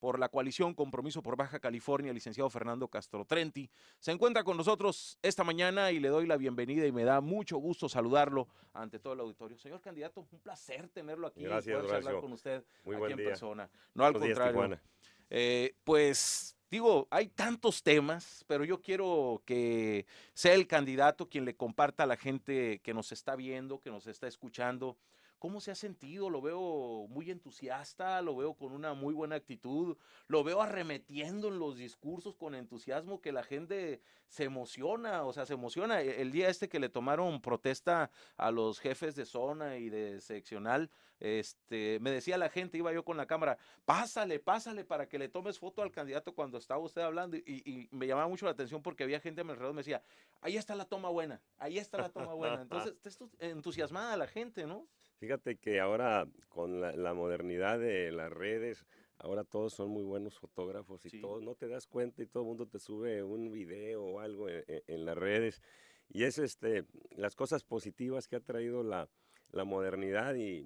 por la coalición Compromiso por Baja California, licenciado Fernando Castro Trenti. Se encuentra con nosotros esta mañana y le doy la bienvenida y me da mucho gusto saludarlo ante todo el auditorio. Señor candidato, un placer tenerlo aquí y poder hablar con usted aquí en persona. No al contrario. Eh, pues digo, hay tantos temas, pero yo quiero que sea el candidato quien le comparta a la gente que nos está viendo, que nos está escuchando, ¿Cómo se ha sentido? Lo veo muy entusiasta, lo veo con una muy buena actitud, lo veo arremetiendo en los discursos con entusiasmo que la gente se emociona, o sea, se emociona. E, el día este que le tomaron protesta a los jefes de zona y de seccional, este, me decía la gente, iba yo con la cámara, pásale, pásale para que le tomes foto al candidato cuando estaba usted hablando y, me llamaba mucho la atención porque había gente a mi alrededor, me decía, ahí está la toma buena, ahí está la toma buena. Entonces, entusiasmada la gente, ¿no? Fíjate que ahora con la, modernidad de las redes, ahora todos son muy buenos fotógrafos y todo, no te das cuenta y todo el mundo te sube un video o algo e, e, en, las redes. Y es este, las cosas positivas que ha traído la, la modernidad y,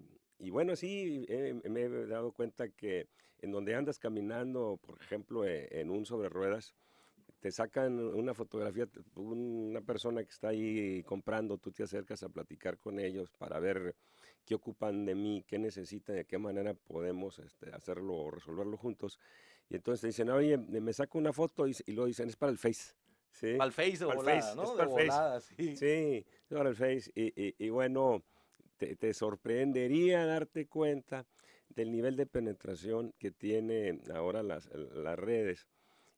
bueno, sí, me he dado cuenta que en donde andas caminando, por ejemplo, e, en un sobre ruedas, te sacan una fotografía, una persona que está ahí comprando, tú te acercas a platicar con ellos para ver qué ocupan de mí, qué necesitan, de qué manera podemos este, hacerlo o resolverlo juntos. Y entonces te dicen, oye, me saco una foto y, y lo dicen, es para el Face. para el Face o para el face, Para face. sí. para el Face. Y, bueno, te, sorprendería darte cuenta del nivel de penetración que tiene ahora las, las redes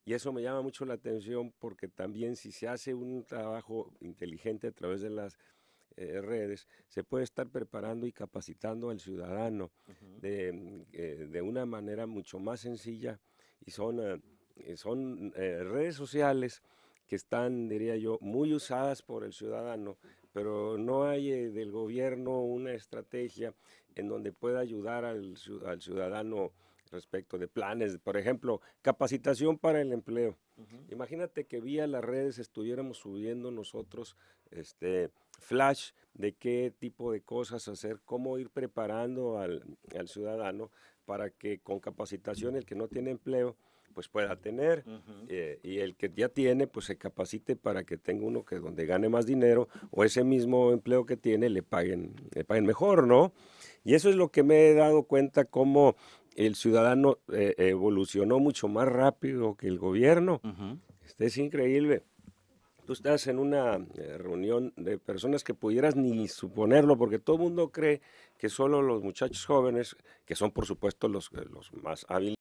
y eso me llama mucho la atención porque también si se hace un trabajo inteligente a través de las eh, redes, se puede estar preparando y capacitando al ciudadano mm, eh, de, una manera mucho más sencilla y son, eh, son redes sociales que están, diría yo, muy usadas por el ciudadano, pero no hay del gobierno una estrategia en donde pueda ayudar al, al ciudadano respecto de planes, por ejemplo, capacitación para el empleo. Imagínate que vía las redes estuviéramos subiendo nosotros este flash de qué tipo de cosas hacer, cómo ir preparando al, ciudadano para que con capacitación el que no tiene empleo pues pueda tener eh, y el que ya tiene pues se capacite para que tenga uno que donde gane más dinero o ese mismo empleo que tiene le paguen le paguen mejor no y eso es lo que me he dado cuenta cómo el ciudadano eh, evolucionó mucho más rápido que el gobierno. Este, es increíble. Tú estás en una eh, reunión de personas que pudieras ni suponerlo, porque todo el mundo cree que solo los muchachos jóvenes, que son por supuesto los, eh, los más hábiles,